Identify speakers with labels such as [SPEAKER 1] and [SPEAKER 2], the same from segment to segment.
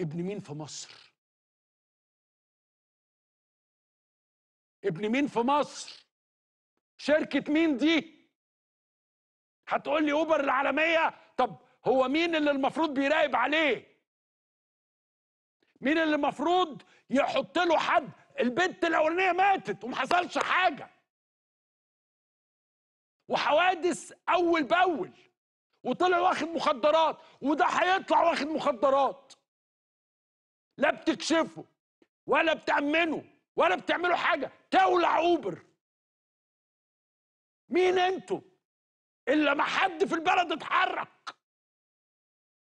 [SPEAKER 1] ابن مين في مصر ابن مين في مصر شركة مين دي
[SPEAKER 2] هتقول لي اوبر العالمية طب هو مين اللي المفروض بيراقب عليه
[SPEAKER 1] مين اللي المفروض يحط له حد البنت الاولانيه ماتت وما حصلش حاجه وحوادث
[SPEAKER 2] اول باول وطلع واخد مخدرات وده هيطلع واخد مخدرات
[SPEAKER 1] لا بتكشفه ولا بتأمنه ولا بتعملوا حاجة تولع أوبر مين أنتوا إلا ما حد في البلد اتحرك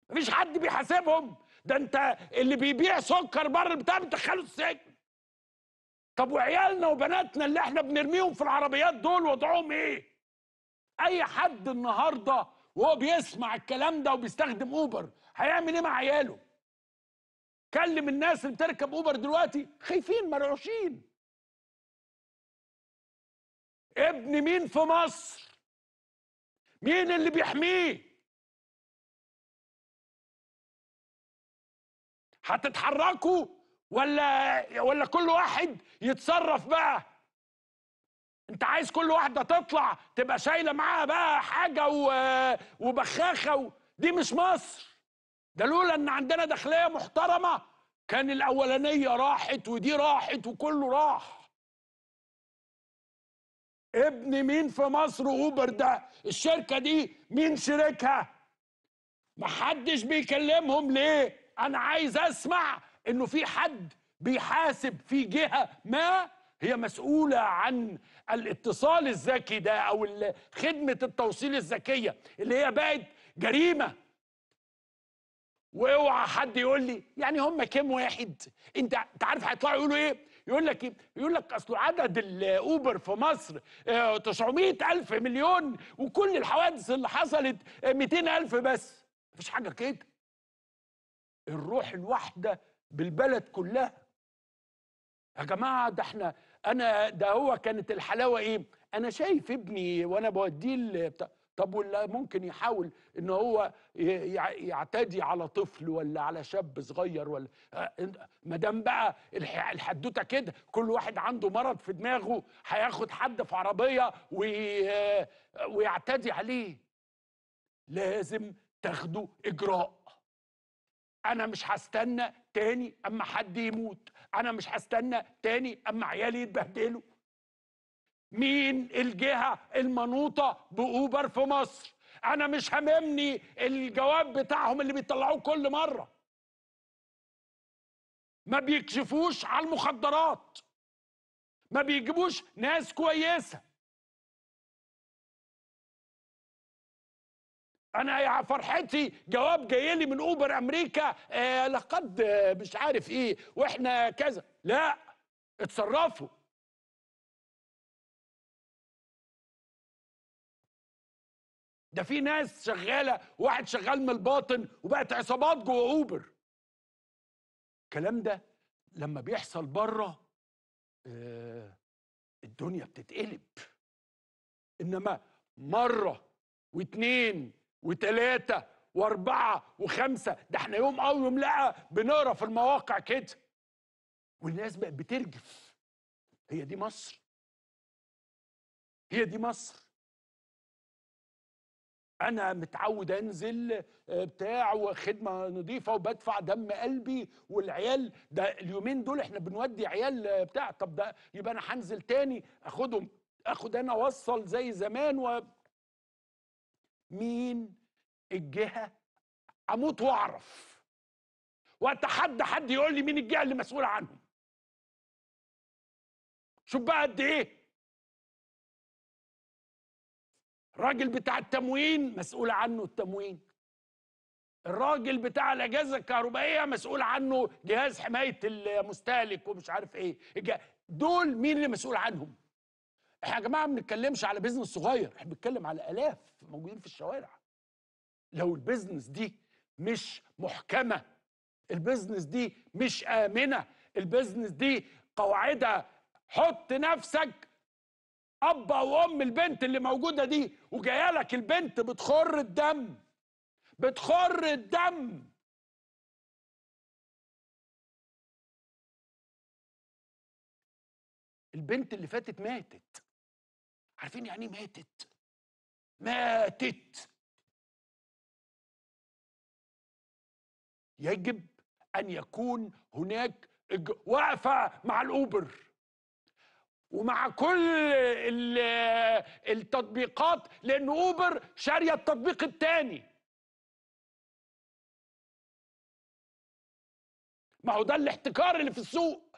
[SPEAKER 1] مفيش حد بيحاسبهم
[SPEAKER 2] ده أنت اللي بيبيع سكر بره البتاع بتدخله السجن طب وعيالنا وبناتنا اللي احنا بنرميهم في العربيات دول وضعهم ايه اي حد النهارده وهو بيسمع الكلام ده وبيستخدم اوبر هيعمل ايه مع عياله
[SPEAKER 1] كلم الناس اللي بتركب اوبر دلوقتي خايفين مرعوشين ابن مين في مصر مين اللي بيحميه هتتحركوا ولا ولا كل واحد يتصرف
[SPEAKER 2] بقى انت عايز كل واحده تطلع تبقى شايله معاها بقى حاجه وبخاخه و... دي مش مصر ده لولا ان عندنا داخليه محترمه كان الاولانيه راحت ودي راحت وكله راح ابن مين في مصر اوبر ده الشركه دي مين شريكها محدش بيكلمهم ليه انا عايز اسمع انه في حد بيحاسب في جهه ما هي مسؤولة عن الاتصال الذكي ده أو خدمة التوصيل الذكية اللي هي بقت جريمة واوعى حد يقول لي يعني هم كام واحد انت انت عارف هيطلعوا يقولوا ايه يقول لك ايه يقول لك اصل عدد الاوبر في مصر 900 آه، الف مليون وكل الحوادث اللي حصلت 200 آه، الف بس مفيش حاجه كده الروح الواحده بالبلد كلها يا جماعه ده احنا انا ده هو كانت الحلاوه ايه انا شايف ابني وانا بوديه طب ولا ممكن يحاول ان هو يعتدي على طفل ولا على شاب صغير ولا آه، ما دام بقى الحدوته كده كل واحد عنده مرض في دماغه هياخد حد في عربيه ويعتدي عليه لازم تاخدوا اجراء انا مش هستنى تاني اما حد يموت انا مش هستنى تاني اما عيالي يتبهدلوا مين الجهة المنوطة بأوبر في مصر أنا مش هممني الجواب بتاعهم اللي بيطلعوه كل مرة
[SPEAKER 1] ما بيكشفوش على المخدرات ما بيجيبوش ناس كويسة انا يا فرحتي جواب جاي لي من اوبر امريكا آه لقد آه، مش عارف ايه واحنا كذا لا اتصرفوا ده في ناس شغاله واحد شغال من الباطن وبقت عصابات جوه اوبر الكلام ده لما بيحصل بره آه، الدنيا بتتقلب انما مره
[SPEAKER 2] واتنين وتلاته واربعه وخمسه ده احنا يوم او يوم
[SPEAKER 1] لا بنقرا في المواقع كده والناس بقت بترجف هي دي مصر هي دي مصر انا متعود انزل آه، بتاع وخدمه نظيفه وبدفع
[SPEAKER 2] دم قلبي والعيال ده اليومين دول احنا بنودي عيال آه، بتاع طب ده يبقى انا هنزل تاني اخدهم اخد انا اوصل زي زمان و
[SPEAKER 1] مين الجهه اموت واعرف واتحدى حد يقول لي مين الجهه اللي مسؤوله عنهم شوف بقى قد ايه الراجل بتاع التموين مسؤول عنه التموين الراجل بتاع الاجهزه الكهربائيه
[SPEAKER 2] مسؤول عنه جهاز حمايه المستهلك ومش عارف ايه دول مين اللي مسؤول عنهم احنا يا جماعه ما بنتكلمش على بيزنس صغير احنا بنتكلم على الاف موجودين في الشوارع لو البيزنس دي مش محكمه البيزنس دي مش امنه البيزنس دي قواعدها حط نفسك اب او ام البنت اللي موجوده دي وجايه لك
[SPEAKER 1] البنت بتخر الدم بتخر الدم البنت اللي فاتت ماتت عارفين يعني ايه ماتت ماتت يجب ان يكون هناك وقفه مع الاوبر ومع كل التطبيقات لان اوبر شاريه التطبيق الثاني ما هو ده الاحتكار اللي في السوق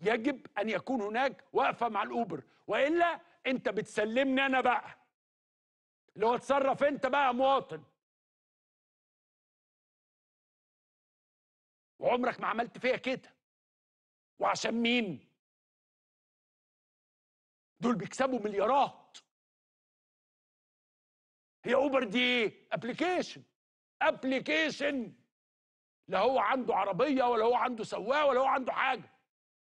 [SPEAKER 1] يجب ان يكون هناك وقفه مع الاوبر والا انت بتسلمني انا بقى اللي هو اتصرف انت بقى مواطن وعمرك ما عملت فيا كده وعشان مين دول بيكسبوا مليارات هي اوبر دي ايه ابلكيشن ابلكيشن
[SPEAKER 2] لا هو عنده عربيه ولا هو عنده سواق ولا هو عنده حاجه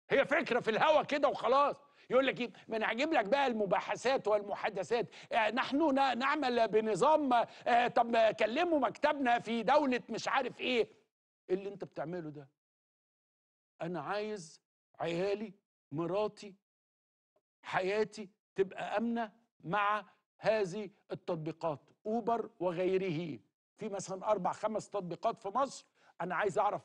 [SPEAKER 2] هي فكره في الهوا كده وخلاص يقول لك ايه ما انا هجيب لك بقى المباحثات والمحادثات آه نحن نعمل بنظام آه طب كلموا مكتبنا في دوله مش عارف ايه ايه اللي انت بتعمله ده انا عايز عيالي مراتي حياتي تبقى امنه مع هذه التطبيقات اوبر وغيره في مثلا اربع خمس تطبيقات في مصر انا عايز اعرف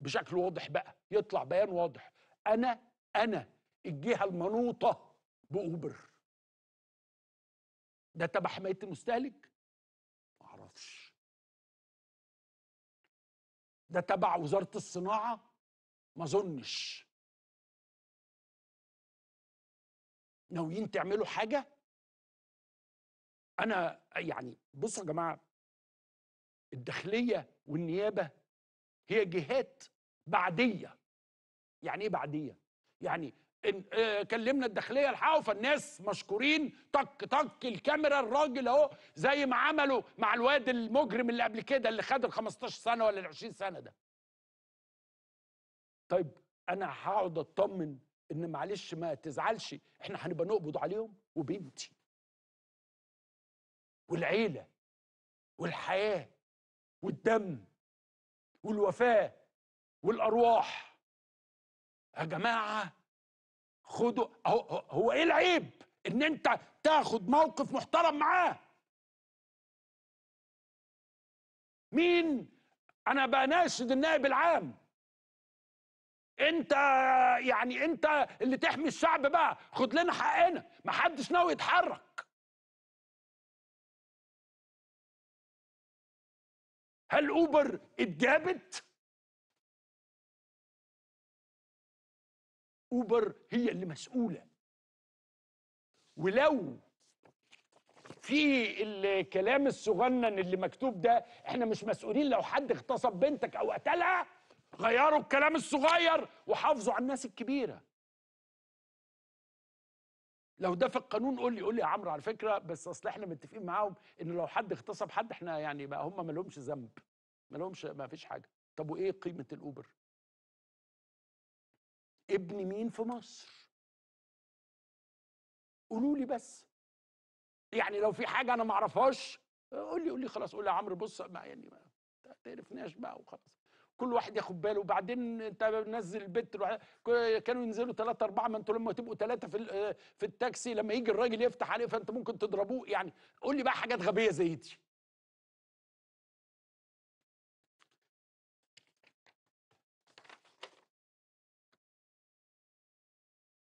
[SPEAKER 2] بشكل واضح بقى يطلع بيان واضح انا انا
[SPEAKER 1] الجهه المنوطه باوبر ده تبع حمايه المستهلك ده تبع وزاره الصناعه ما اظنش ناويين تعملوا حاجه انا يعني بصوا يا جماعه الداخليه والنيابه
[SPEAKER 2] هي جهات بعديه يعني ايه بعديه يعني آه، كلمنا الداخليه الحقوا فالناس مشكورين طك طك الكاميرا الراجل اهو زي ما عملوا مع الواد المجرم اللي قبل كده اللي خد ال 15 سنه ولا ال 20 سنه ده. طيب انا هقعد اطمن ان معلش ما تزعلش احنا هنبقى نقبض عليهم وبنتي
[SPEAKER 1] والعيله والحياه والدم والوفاه والارواح يا جماعه خدوا هو, هو ايه العيب ان انت تاخد موقف محترم معاه مين انا بناشد النائب العام انت يعني انت اللي تحمي الشعب بقى خد لنا حقنا ما حدش ناوي يتحرك هل اوبر اتجابت اوبر هي اللي مسؤوله ولو في
[SPEAKER 2] الكلام الصغنن اللي مكتوب ده احنا مش مسؤولين لو حد اغتصب بنتك او قتلها غيروا الكلام الصغير وحافظوا على الناس الكبيره لو ده في القانون قول لي قول لي يا عمرو على فكره بس اصل احنا متفقين معاهم ان لو حد اغتصب حد احنا يعني بقى هم ما لهمش ذنب ما لهمش ما فيش حاجه
[SPEAKER 1] طب وايه قيمه الاوبر ابن مين في مصر قولوا لي بس يعني لو في حاجه انا
[SPEAKER 2] ما اعرفهاش قول لي قول لي خلاص قول لي يا عمرو بص ما يعني ما تعرفناش بقى وخلاص كل واحد ياخد باله وبعدين انت نزل البت كانوا ينزلوا ثلاثة أربعة ما انتوا لما تبقوا ثلاثة في آه، في التاكسي لما يجي الراجل يفتح عليه فانت ممكن تضربوه يعني قول لي بقى
[SPEAKER 1] حاجات غبية زي دي